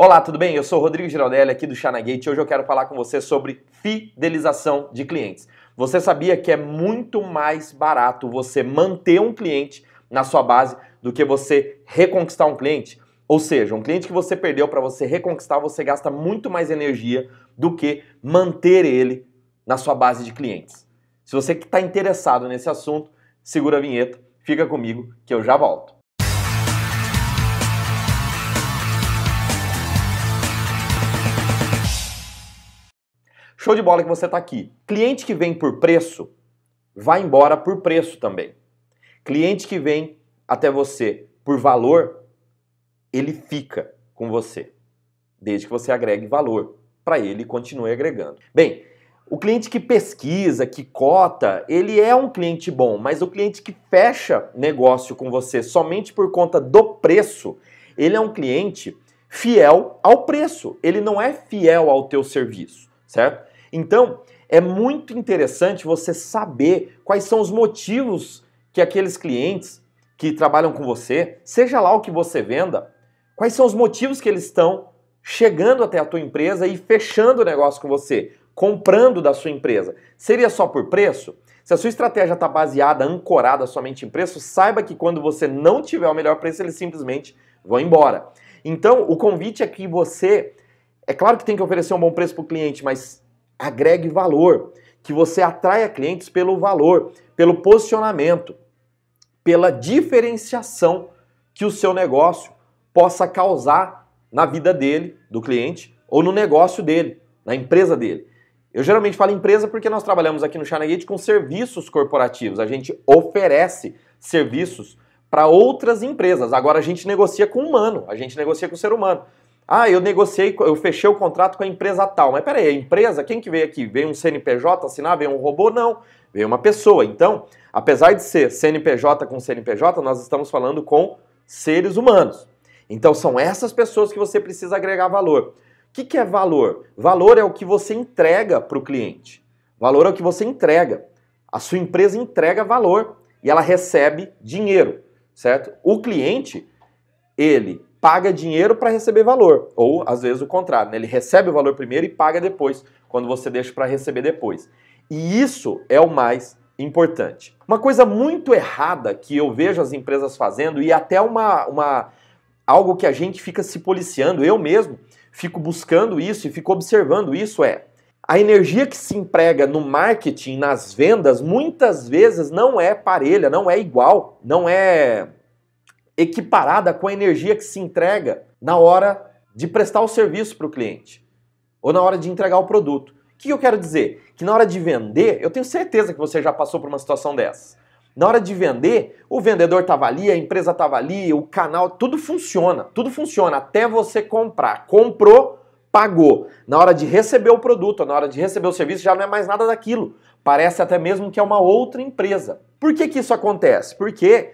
Olá, tudo bem? Eu sou Rodrigo Giraldelli aqui do Gate e hoje eu quero falar com você sobre fidelização de clientes. Você sabia que é muito mais barato você manter um cliente na sua base do que você reconquistar um cliente? Ou seja, um cliente que você perdeu para você reconquistar, você gasta muito mais energia do que manter ele na sua base de clientes. Se você está interessado nesse assunto, segura a vinheta, fica comigo que eu já volto. Show de bola que você está aqui. Cliente que vem por preço, vai embora por preço também. Cliente que vem até você por valor, ele fica com você, desde que você agregue valor para ele continue agregando. Bem, o cliente que pesquisa, que cota, ele é um cliente bom, mas o cliente que fecha negócio com você somente por conta do preço, ele é um cliente fiel ao preço. Ele não é fiel ao teu serviço, certo? Então, é muito interessante você saber quais são os motivos que aqueles clientes que trabalham com você, seja lá o que você venda, quais são os motivos que eles estão chegando até a tua empresa e fechando o negócio com você, comprando da sua empresa. Seria só por preço? Se a sua estratégia está baseada, ancorada somente em preço, saiba que quando você não tiver o melhor preço, eles simplesmente vão embora. Então, o convite é que você. É claro que tem que oferecer um bom preço para o cliente, mas agregue valor, que você atraia clientes pelo valor, pelo posicionamento, pela diferenciação que o seu negócio possa causar na vida dele, do cliente, ou no negócio dele, na empresa dele. Eu geralmente falo empresa porque nós trabalhamos aqui no ChinaGate com serviços corporativos. A gente oferece serviços para outras empresas. Agora a gente negocia com o humano, a gente negocia com o ser humano. Ah, eu negociei, eu fechei o contrato com a empresa tal. Mas peraí, a empresa, quem que veio aqui? Veio um CNPJ assinar? Veio um robô? Não. Veio uma pessoa. Então, apesar de ser CNPJ com CNPJ, nós estamos falando com seres humanos. Então, são essas pessoas que você precisa agregar valor. O que, que é valor? Valor é o que você entrega para o cliente. Valor é o que você entrega. A sua empresa entrega valor e ela recebe dinheiro, certo? O cliente, ele paga dinheiro para receber valor, ou às vezes o contrário, né? ele recebe o valor primeiro e paga depois, quando você deixa para receber depois. E isso é o mais importante. Uma coisa muito errada que eu vejo as empresas fazendo e até uma, uma algo que a gente fica se policiando, eu mesmo fico buscando isso e fico observando isso é a energia que se emprega no marketing, nas vendas, muitas vezes não é parelha, não é igual, não é equiparada com a energia que se entrega na hora de prestar o serviço para o cliente ou na hora de entregar o produto. O que eu quero dizer? Que na hora de vender, eu tenho certeza que você já passou por uma situação dessa. Na hora de vender, o vendedor estava ali, a empresa estava ali, o canal, tudo funciona, tudo funciona até você comprar. Comprou, pagou. Na hora de receber o produto, na hora de receber o serviço, já não é mais nada daquilo. Parece até mesmo que é uma outra empresa. Por que, que isso acontece? Porque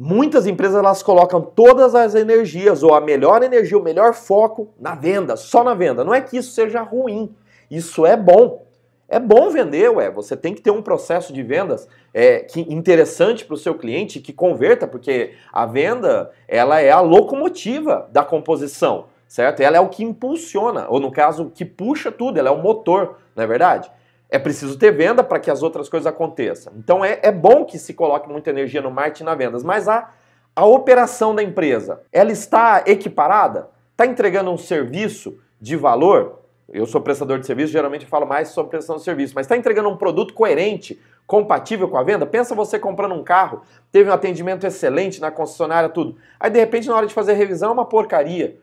Muitas empresas elas colocam todas as energias ou a melhor energia, o melhor foco na venda, só na venda. Não é que isso seja ruim, isso é bom. É bom vender, ué. Você tem que ter um processo de vendas é, que interessante para o seu cliente, que converta, porque a venda ela é a locomotiva da composição, certo? Ela é o que impulsiona, ou no caso, que puxa tudo, ela é o motor, não é verdade? É preciso ter venda para que as outras coisas aconteçam. Então é, é bom que se coloque muita energia no marketing e na vendas, mas a, a operação da empresa, ela está equiparada? Está entregando um serviço de valor? Eu sou prestador de serviço, geralmente falo mais sobre prestação de serviço, mas está entregando um produto coerente, compatível com a venda? Pensa você comprando um carro, teve um atendimento excelente na concessionária, tudo. Aí de repente, na hora de fazer revisão, é uma porcaria.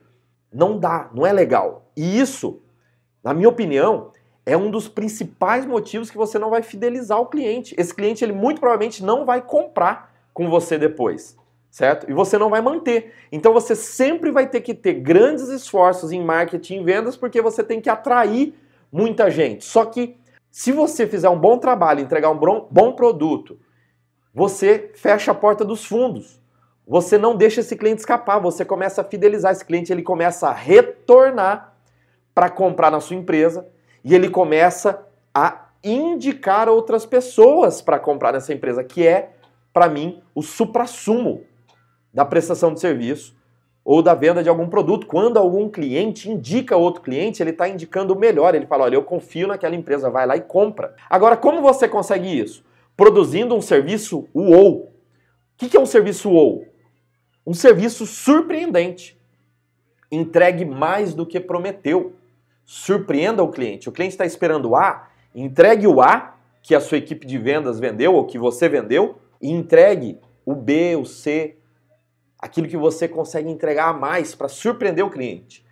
Não dá, não é legal. E isso, na minha opinião, é um dos principais motivos que você não vai fidelizar o cliente. Esse cliente, ele muito provavelmente não vai comprar com você depois, certo? E você não vai manter. Então você sempre vai ter que ter grandes esforços em marketing e vendas porque você tem que atrair muita gente. Só que se você fizer um bom trabalho, entregar um bom produto, você fecha a porta dos fundos. Você não deixa esse cliente escapar, você começa a fidelizar esse cliente, ele começa a retornar para comprar na sua empresa, e ele começa a indicar outras pessoas para comprar nessa empresa, que é, para mim, o suprassumo da prestação de serviço ou da venda de algum produto. Quando algum cliente indica outro cliente, ele está indicando o melhor. Ele fala: olha, eu confio naquela empresa, vai lá e compra. Agora, como você consegue isso? Produzindo um serviço UOU. O que, é um serviço UOU? Um serviço surpreendente. Entregue mais do que prometeu. Surpreenda o cliente. O cliente está esperando o A, entregue o A que a sua equipe de vendas vendeu ou que você vendeu e entregue o B, o C, aquilo que você consegue entregar a mais para surpreender o cliente.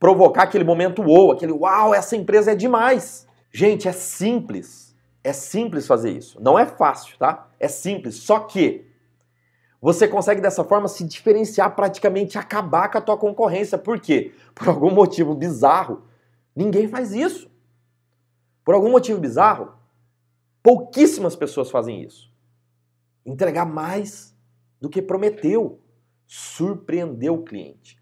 Provocar aquele momento ou aquele uau, essa empresa é demais. Gente, é simples. É simples fazer isso. Não é fácil, tá? É simples. Só que você consegue dessa forma se diferenciar, praticamente acabar com a tua concorrência. Por quê? Por algum motivo bizarro, Ninguém faz isso. Por algum motivo bizarro, pouquíssimas pessoas fazem isso. Entregar mais do que prometeu. Surpreender o cliente.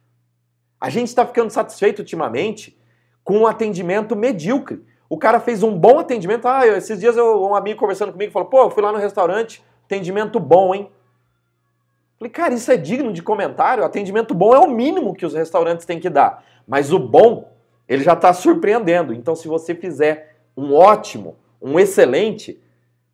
A gente está ficando satisfeito ultimamente com um atendimento medíocre. O cara fez um bom atendimento. Ah, esses dias eu, um amigo conversando comigo falou: pô, eu fui lá no restaurante, atendimento bom, hein? Falei, cara, isso é digno de comentário. Atendimento bom é o mínimo que os restaurantes têm que dar. Mas o bom ele já está surpreendendo. Então, se você fizer um ótimo, um excelente,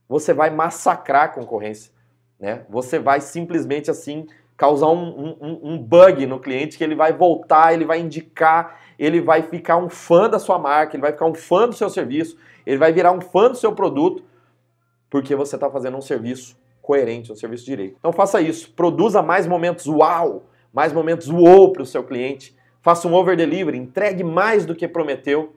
você vai massacrar a concorrência. Né? Você vai simplesmente assim causar um, um, um, bug no cliente que ele vai voltar, ele vai indicar, ele vai ficar um fã da sua marca, ele vai ficar um fã do seu serviço, ele vai virar um fã do seu produto, porque você está fazendo um serviço coerente, um serviço direito. Então faça isso, produza mais momentos uau, mais momentos uou para o seu cliente, faça um over delivery, entregue mais do que prometeu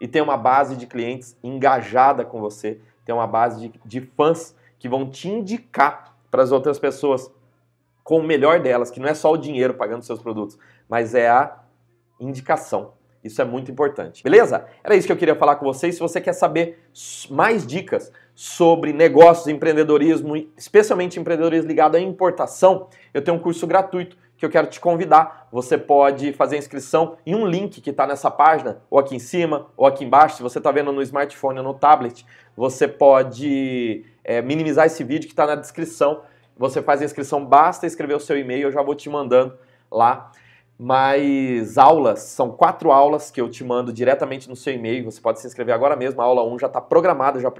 e tenha uma base de clientes engajada com você, tenha uma base de, de fãs que vão te indicar para as outras pessoas com o melhor delas, que não é só o dinheiro pagando seus produtos, mas é a indicação. Isso é muito importante. Beleza? Era isso que eu queria falar com vocês. Se você quer saber mais dicas sobre negócios, empreendedorismo, especialmente empreendedorismo ligado à importação, eu tenho um curso gratuito que eu quero te convidar. Você pode fazer inscrição em um link que está nessa página, ou aqui em cima, ou aqui embaixo. Se você está vendo no smartphone ou no tablet, você pode é, minimizar esse vídeo que está na descrição. Você faz a inscrição, basta escrever o seu e-mail, eu já vou te mandando lá. Mas aulas, são quatro aulas que eu te mando diretamente no seu e-mail. Você pode se inscrever agora mesmo. A aula 1 já está programada, já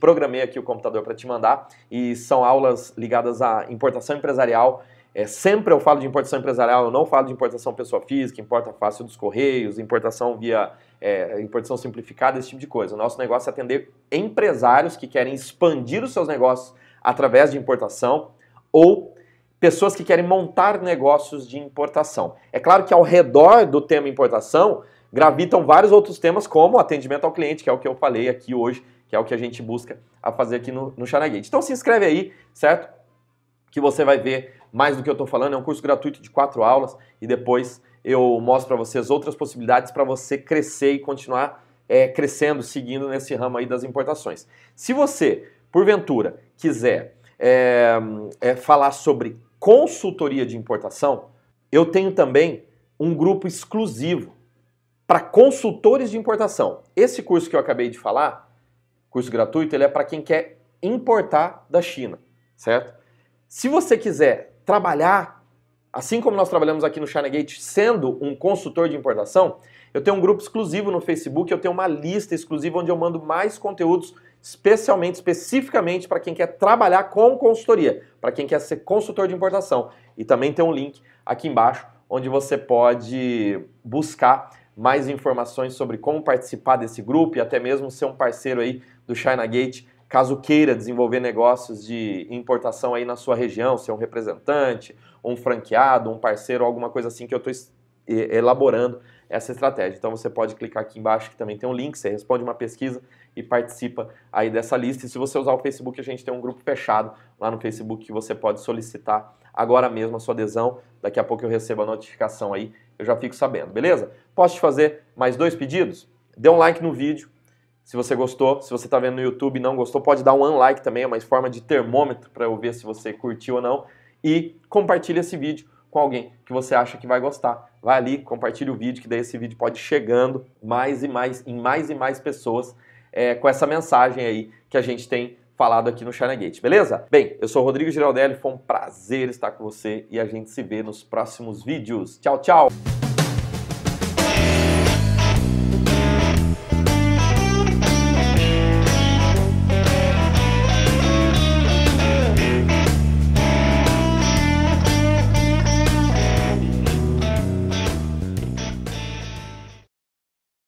programei aqui o computador para te mandar. E são aulas ligadas à importação empresarial é, sempre eu falo de importação empresarial, eu não falo de importação pessoa física, importa fácil dos correios, importação via é, importação simplificada, esse tipo de coisa. O nosso negócio é atender empresários que querem expandir os seus negócios através de importação ou pessoas que querem montar negócios de importação. É claro que ao redor do tema importação gravitam vários outros temas, como atendimento ao cliente, que é o que eu falei aqui hoje, que é o que a gente busca a fazer aqui no, no Charagate. Então se inscreve aí, certo? Que você vai ver mais do que eu estou falando. É um curso gratuito de quatro aulas e depois eu mostro para vocês outras possibilidades para você crescer e continuar é, crescendo, seguindo nesse ramo aí das importações. Se você, porventura, quiser é, é, falar sobre consultoria de importação, eu tenho também um grupo exclusivo para consultores de importação. Esse curso que eu acabei de falar, curso gratuito, ele é para quem quer importar da China, certo? Se você quiser trabalhar, assim como nós trabalhamos aqui no China Gate sendo um consultor de importação, eu tenho um grupo exclusivo no Facebook, eu tenho uma lista exclusiva onde eu mando mais conteúdos especialmente, especificamente para quem quer trabalhar com consultoria, para quem quer ser consultor de importação. E também tem um link aqui embaixo onde você pode buscar mais informações sobre como participar desse grupo e até mesmo ser um parceiro aí do China Gate caso queira desenvolver negócios de importação aí na sua região, ser um representante, um franqueado, um parceiro, alguma coisa assim que eu estou elaborando essa estratégia. Então você pode clicar aqui embaixo que também tem um link, você responde uma pesquisa e participa aí dessa lista. E se você usar o Facebook, a gente tem um grupo fechado lá no Facebook que você pode solicitar agora mesmo a sua adesão. Daqui a pouco eu recebo a notificação aí, eu já fico sabendo, beleza? Posso te fazer mais dois pedidos? Dê um like no vídeo, se você gostou, se você está vendo no YouTube e não gostou, pode dar um unlike também, é uma forma de termômetro para eu ver se você curtiu ou não. E compartilhe esse vídeo com alguém que você acha que vai gostar. Vai ali, compartilhe o vídeo, que daí esse vídeo pode chegando mais e mais, em mais e mais pessoas é, com essa mensagem aí que a gente tem falado aqui no China Gate, beleza? Bem, eu sou Rodrigo Giraldelli, foi um prazer estar com você e a gente se vê nos próximos vídeos. Tchau, tchau!